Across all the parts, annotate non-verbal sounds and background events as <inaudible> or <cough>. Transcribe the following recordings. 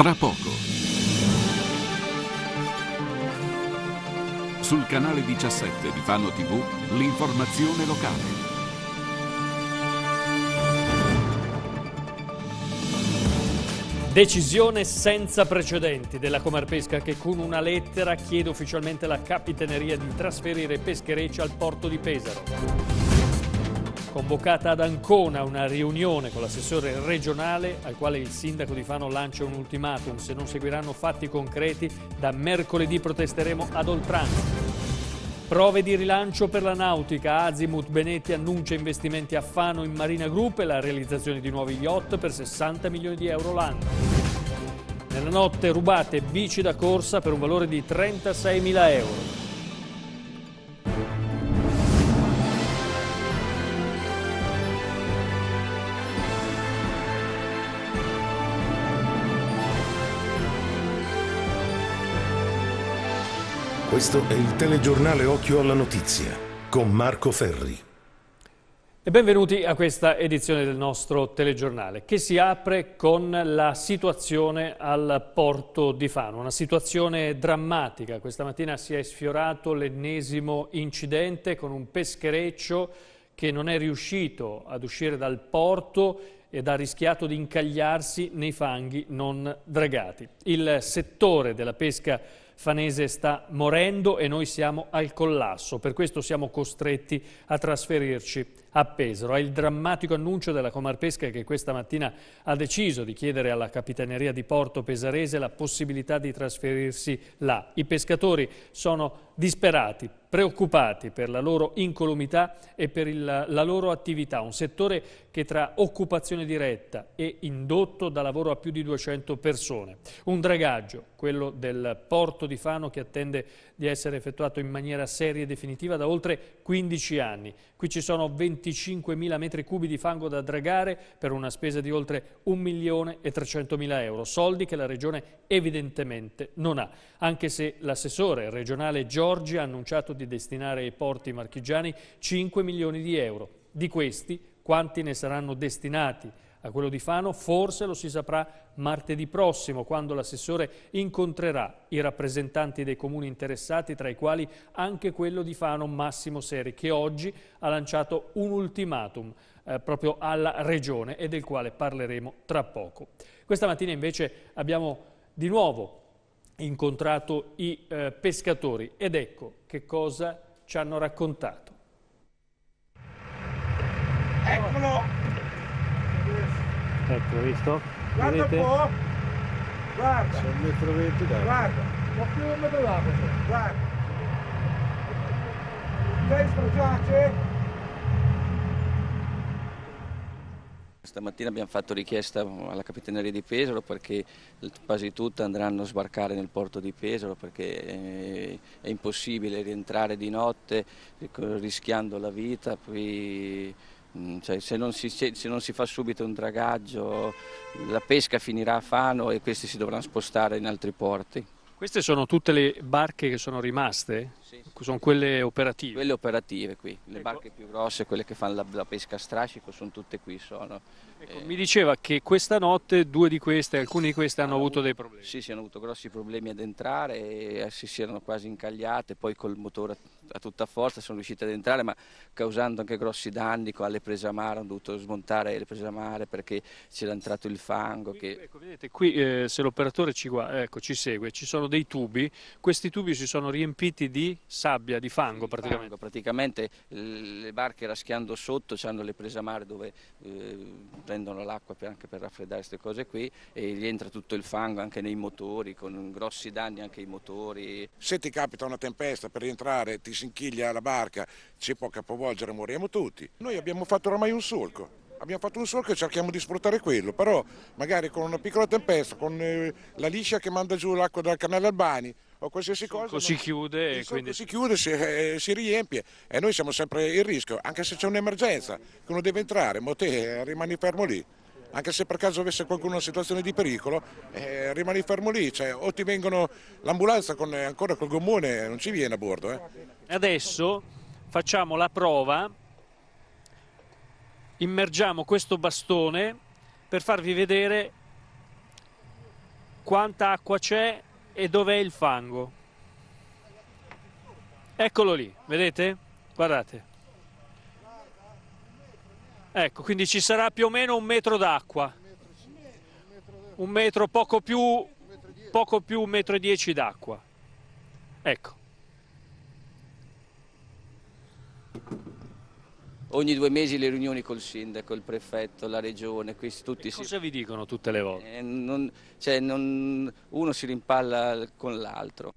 tra poco. Sul canale 17 di Fano TV, l'informazione locale. Decisione senza precedenti della Comarpesca che con una lettera chiede ufficialmente alla Capitaneria di trasferire Pescherecci al porto di Pesaro. Convocata ad Ancona una riunione con l'assessore regionale al quale il sindaco di Fano lancia un ultimatum. Se non seguiranno fatti concreti, da mercoledì protesteremo ad oltranza. Prove di rilancio per la nautica. Azimut Benetti annuncia investimenti a Fano in Marina Group e la realizzazione di nuovi yacht per 60 milioni di euro l'anno. Nella notte rubate bici da corsa per un valore di 36 mila euro. Questo è il telegiornale Occhio alla Notizia con Marco Ferri. E benvenuti a questa edizione del nostro telegiornale che si apre con la situazione al porto di Fano, una situazione drammatica. Questa mattina si è sfiorato l'ennesimo incidente con un peschereccio che non è riuscito ad uscire dal porto ed ha rischiato di incagliarsi nei fanghi non dragati. Il settore della pesca Fanese sta morendo e noi siamo al collasso, per questo siamo costretti a trasferirci a Pesaro. È il drammatico annuncio della Comarpesca che questa mattina ha deciso di chiedere alla Capitaneria di Porto Pesarese la possibilità di trasferirsi là. I pescatori sono disperati, preoccupati per la loro incolumità e per il, la loro attività, un settore che tra occupazione diretta e indotto dà lavoro a più di 200 persone. Un dragaggio, quello del porto di Fano, che attende di essere effettuato in maniera seria e definitiva da oltre 15 anni. Qui ci sono 25.000 metri cubi di fango da dragare per una spesa di oltre 1.300.000 euro, soldi che la Regione evidentemente non ha, anche se l'assessore regionale Giorgi ha annunciato di destinare ai porti marchigiani 5 milioni di euro. Di questi, quanti ne saranno destinati a quello di Fano, forse lo si saprà martedì prossimo, quando l'assessore incontrerà i rappresentanti dei comuni interessati, tra i quali anche quello di Fano Massimo Seri, che oggi ha lanciato un ultimatum eh, proprio alla Regione e del quale parleremo tra poco. Questa mattina invece abbiamo di nuovo incontrato i eh, pescatori ed ecco che cosa ci hanno raccontato. Eccolo ecco visto guarda Vedete? un po' guarda sono un metro venti guarda un più un metro d'acqua guarda destro giace Stamattina abbiamo fatto richiesta alla Capitaneria di Pesaro perché quasi tutte andranno a sbarcare nel porto di Pesaro perché eh, è impossibile rientrare di notte rischiando la vita. Poi Mm, cioè, se, non si, se, non si, fa subito un dragaggio la pesca finirà a Fano e questi si dovranno spostare in altri porti. Queste sono tutte le barche che sono rimaste? sì, sì. sono quelle operative? Quelle operative qui, le ecco. barche più grosse, quelle che fanno la, la pesca a strascico, sono tutte qui. Sono. Ecco, eh. Mi diceva che questa notte due di queste, alcune di queste hanno, avuto, avuto dei problemi. Sì, sì, hanno avuto grossi problemi ad entrare, e eh, si, si erano quasi incagliate, poi col motore a tutta forza sono riuscite ad entrare, ma causando anche grossi danni alle prese a mare, hanno dovuto smontare le prese a mare perché c'era entrato il fango. Qui, che... ecco, vedete, qui eh, se l'operatore ci, ecco, ci segue, ci sono dei tubi, questi tubi si sono riempiti di sabbia, di fango di praticamente. Fango, praticamente le barche raschiando sotto hanno le prese a mare dove eh, prendono l'acqua anche per raffreddare queste cose qui e gli entra tutto il fango anche nei motori, con grossi danni anche ai motori. Se ti capita una tempesta per rientrare, ti si inchiglia la barca, ci può capovolgere, moriamo tutti. Noi abbiamo fatto oramai un solco abbiamo fatto un solco e cerchiamo di sfruttare quello, però magari con una piccola tempesta, con eh, la liscia che manda giù l'acqua dal canale Albani, o qualsiasi il cosa. Si chiude, quindi... si chiude, si, eh, si riempie e noi siamo sempre il rischio, anche se c'è un'emergenza, che uno deve entrare, ma te eh, rimani fermo lì. Anche se per caso avesse qualcuno in situazione di pericolo, eh, rimani fermo lì, cioè, o ti vengono l'ambulanza con, eh, ancora col gommone, eh, non ci viene a bordo. Eh. Adesso facciamo la prova, immergiamo questo bastone per farvi vedere quanta acqua c'è e dov'è il fango? Eccolo lì, vedete? Guardate. Ecco, quindi ci sarà più o meno un metro d'acqua. Un metro poco più, poco più un metro e dieci d'acqua. Ecco. ogni due mesi le riunioni col sindaco, il prefetto, la regione, questi tutti... E cosa si... vi dicono tutte le volte? Eh, non, cioè, non, uno si rimpalla con l'altro.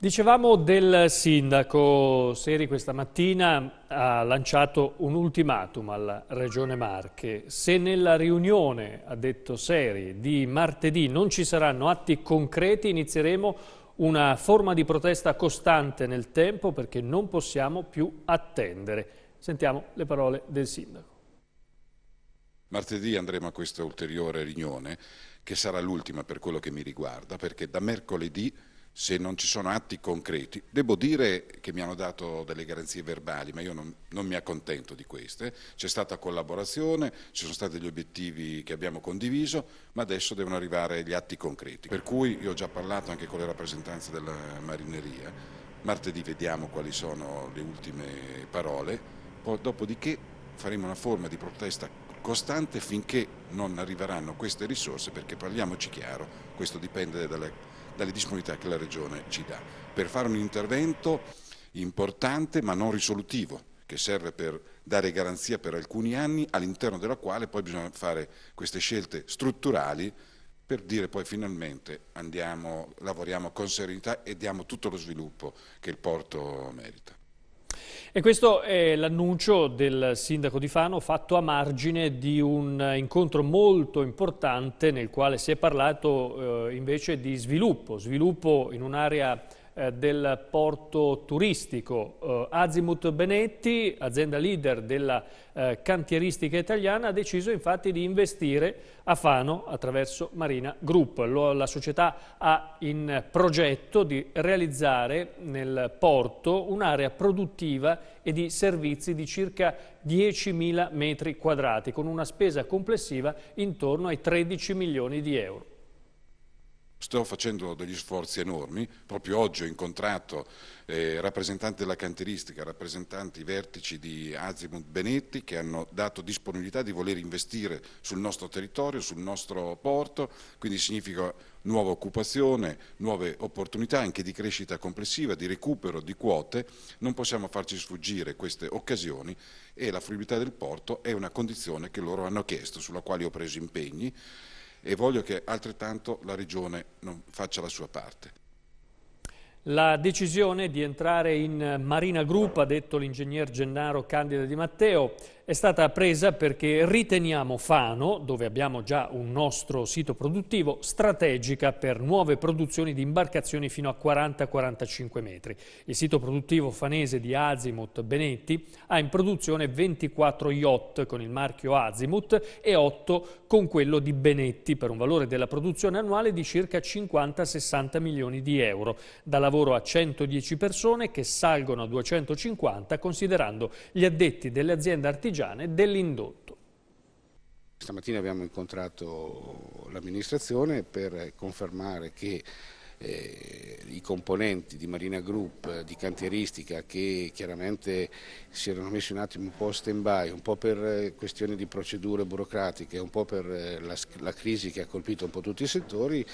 Dicevamo del sindaco Seri questa mattina ha lanciato un ultimatum alla Regione Marche. Se nella riunione, ha detto Seri, di martedì non ci saranno atti concreti inizieremo una forma di protesta costante nel tempo perché non possiamo più attendere. Sentiamo le parole del sindaco. Martedì andremo a questa ulteriore riunione, che sarà l'ultima per quello che mi riguarda, perché da mercoledì se non ci sono atti concreti. Devo dire che mi hanno dato delle garanzie verbali, ma io non, non mi accontento di queste. C'è stata collaborazione, ci sono stati gli obiettivi che abbiamo condiviso, ma adesso devono arrivare gli atti concreti. Per cui io ho già parlato anche con le rappresentanze della marineria. Martedì vediamo quali sono le ultime parole, dopodiché faremo una forma di protesta costante finché non arriveranno queste risorse, perché parliamoci chiaro, questo dipende dalle dalle disponibilità che la Regione ci dà per fare un intervento importante ma non risolutivo che serve per dare garanzia per alcuni anni all'interno della quale poi bisogna fare queste scelte strutturali per dire poi finalmente andiamo, lavoriamo con serenità e diamo tutto lo sviluppo che il porto merita. E questo è l'annuncio del sindaco di Fano fatto a margine di un incontro molto importante nel quale si è parlato eh, invece di sviluppo, sviluppo in un'area eh, del porto turistico. Eh, Azimut Benetti, azienda leader della eh, cantieristica italiana, ha deciso infatti di investire a Fano attraverso Marina Group. Lo, la società ha in progetto di realizzare nel porto un'area produttiva e di servizi di circa 10.000 metri quadrati, con una spesa complessiva intorno ai 13 milioni di euro. Sto facendo degli sforzi enormi, proprio oggi ho incontrato eh, rappresentanti della canteristica, rappresentanti vertici di Azimut Benetti che hanno dato disponibilità di voler investire sul nostro territorio, sul nostro porto, quindi significa nuova occupazione, nuove opportunità anche di crescita complessiva, di recupero di quote, non possiamo farci sfuggire queste occasioni e la fruibilità del porto è una condizione che loro hanno chiesto, sulla quale ho preso impegni e voglio che altrettanto la Regione faccia la sua parte. La decisione di entrare in Marina Group, ha detto l'ingegner Gennaro Candida Di Matteo, è stata presa perché riteniamo Fano, dove abbiamo già un nostro sito produttivo, strategica per nuove produzioni di imbarcazioni fino a 40-45 metri. Il sito produttivo fanese di Azimut Benetti ha in produzione 24 yacht con il marchio Azimut e 8 con quello di Benetti per un valore della produzione annuale di circa 50-60 milioni di euro. Da lavoro a 110 persone che salgono a 250 considerando gli addetti dell'azienda artigianale artigiane dell'indotto. Stamattina abbiamo incontrato l'amministrazione per confermare che eh, i componenti di Marina Group, di cantieristica che chiaramente si erano messi un attimo un po' stand by, un po' per eh, questioni di procedure burocratiche, un po' per eh, la, la crisi che ha colpito un po' tutti i settori,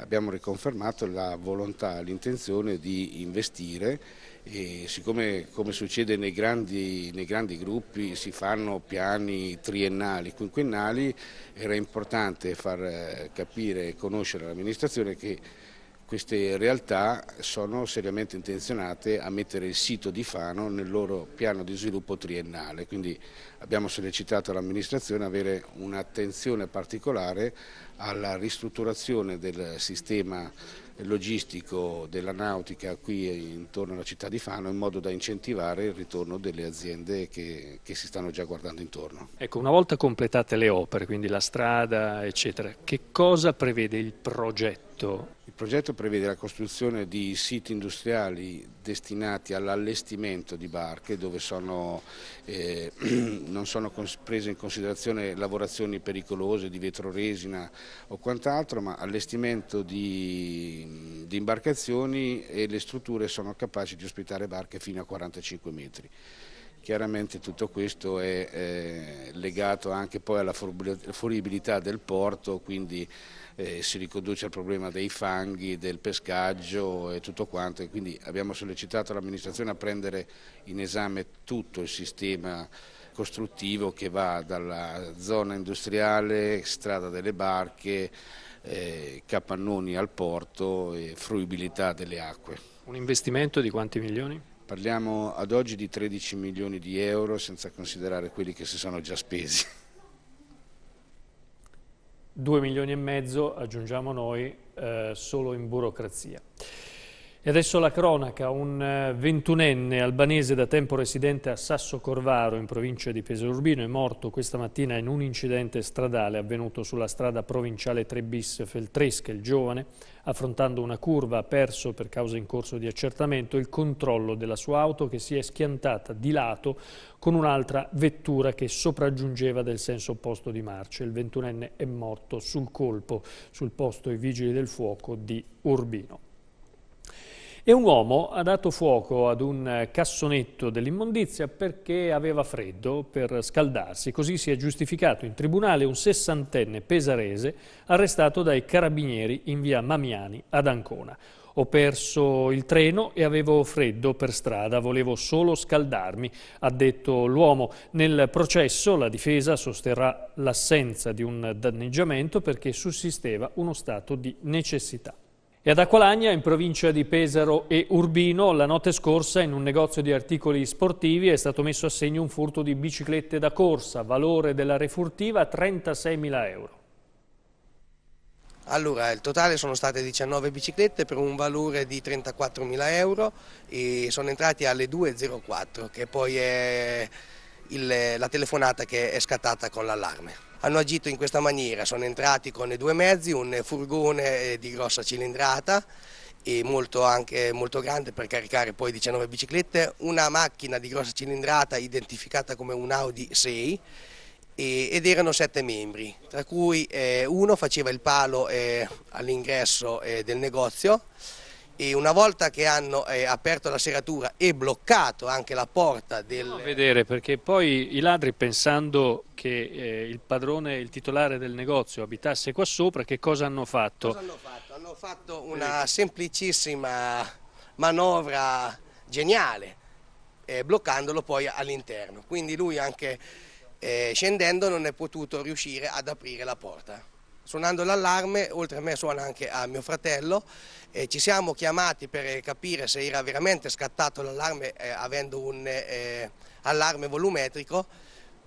abbiamo riconfermato la volontà, l'intenzione di investire e siccome come succede nei grandi, nei grandi, gruppi si fanno piani triennali, quinquennali, era importante far eh, capire e conoscere l'amministrazione che queste realtà sono seriamente intenzionate a mettere il sito di Fano nel loro piano di sviluppo triennale, quindi abbiamo sollecitato l'amministrazione ad avere un'attenzione particolare alla ristrutturazione del sistema logistico della nautica qui intorno alla città di Fano in modo da incentivare il ritorno delle aziende che, che, si stanno già guardando intorno. Ecco, una volta completate le opere, quindi la strada eccetera, che cosa prevede il progetto? Il progetto prevede la costruzione di siti industriali destinati all'allestimento di barche dove sono, eh, <clears throat> non sono prese in considerazione lavorazioni pericolose di vetro resina, o quant'altro, ma allestimento di, di imbarcazioni e le strutture sono capaci di ospitare barche fino a 45 metri. Chiaramente tutto questo è eh, legato anche poi alla fruibilità del porto, quindi eh, si riconduce al problema dei fanghi, del pescaggio e tutto quanto. E quindi abbiamo sollecitato l'amministrazione a prendere in esame tutto il sistema costruttivo che va dalla zona industriale, strada delle barche, eh, capannoni al porto e fruibilità delle acque. Un investimento di quanti milioni? Parliamo ad oggi di 13 milioni di euro senza considerare quelli che si sono già spesi. 2 milioni e mezzo aggiungiamo noi eh, solo in burocrazia. E adesso la cronaca, un eh, ventunenne albanese da tempo residente a Sasso Corvaro in provincia di Pesorurbino è morto questa mattina in un incidente stradale avvenuto sulla strada provinciale 3 bis Feltresca. Il giovane, affrontando una curva, ha perso per causa in corso di accertamento il controllo della sua auto che si è schiantata di lato con un'altra vettura che sopraggiungeva del senso opposto di marcia. Il ventunenne è morto sul colpo, sul posto i vigili del fuoco di Urbino. E un uomo ha dato fuoco ad un cassonetto dell'immondizia perché aveva freddo per scaldarsi. Così si è giustificato in tribunale un sessantenne pesarese arrestato dai carabinieri in via Mamiani ad Ancona. Ho perso il treno e avevo freddo per strada, volevo solo scaldarmi, ha detto l'uomo. Nel processo la difesa sosterrà l'assenza di un danneggiamento perché sussisteva uno stato di necessità. E ad Aqualagna, in provincia di Pesaro e Urbino, la notte scorsa in un negozio di articoli sportivi è stato messo a segno un furto di biciclette da corsa, valore della refurtiva 36.000 euro. Allora, il totale sono state 19 biciclette per un valore di 34.000 euro e sono entrati alle 2.04 che poi è il, la telefonata che è scattata con l'allarme. Hanno agito in questa maniera, sono entrati con due mezzi, un furgone eh, di grossa cilindrata e molto, anche, molto grande per caricare poi 19 biciclette, una macchina di grossa cilindrata identificata come un Audi 6 ed erano sette membri, tra cui eh, uno faceva il palo eh, all'ingresso del negozio e una volta che hanno eh, aperto la serratura e bloccato anche la porta del... Andiamo a vedere perché poi i ladri pensando che eh, il padrone, il titolare del negozio abitasse qua sopra, che cosa hanno fatto? Cosa hanno fatto? Hanno fatto una semplicissima manovra geniale, eh, bloccandolo poi all'interno. Quindi lui anche eh, scendendo non è potuto riuscire ad aprire la porta suonando l'allarme, oltre a me suona anche a mio fratello e ci siamo chiamati per eh, capire se era veramente scattato l'allarme eh, avendo un eh, eh allarme volumetrico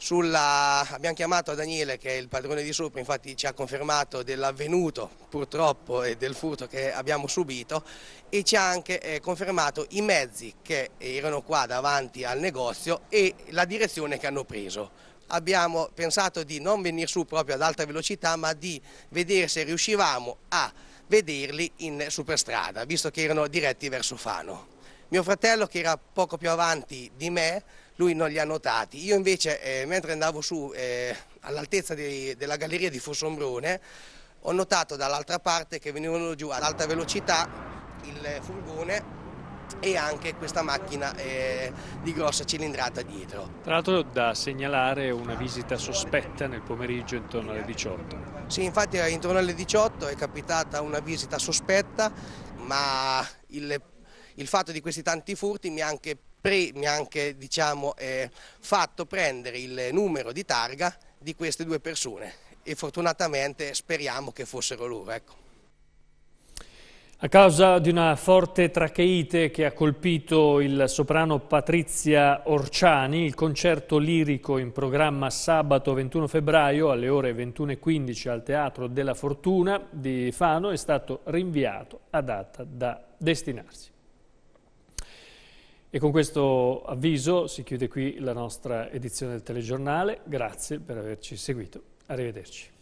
sulla, abbiamo chiamato Daniele che è il padrone di sopra, infatti ci ha confermato dell'avvenuto purtroppo e del furto che abbiamo subito e ci ha anche eh, confermato i mezzi che erano qua davanti al negozio e la direzione che hanno preso. Abbiamo pensato di non venire su proprio ad alta velocità ma di vedere se riuscivamo a vederli in superstrada visto che erano diretti verso Fano. Mio fratello che era poco più avanti di me lui non li ha notati. Io invece, eh, mentre andavo su eh, all'altezza della galleria di Fossombrone, ho notato dall'altra parte che venivano giù ad alta velocità il furgone e anche questa macchina eh, di grossa cilindrata dietro. Tra l'altro da segnalare una visita sospetta nel pomeriggio intorno alle 18. Sì, infatti intorno alle 18 è capitata una visita sospetta, ma il, il fatto di questi tanti furti mi ha anche mi ha anche diciamo, eh, fatto prendere il numero di targa di queste due persone e fortunatamente speriamo che fossero loro. Ecco. A causa di una forte tracheite che ha colpito il soprano Patrizia Orciani, il concerto lirico in programma sabato 21 febbraio alle ore 21.15 al Teatro della Fortuna di Fano è stato rinviato a data da destinarsi. E con questo avviso si chiude qui la nostra edizione del telegiornale. Grazie per averci seguito. Arrivederci.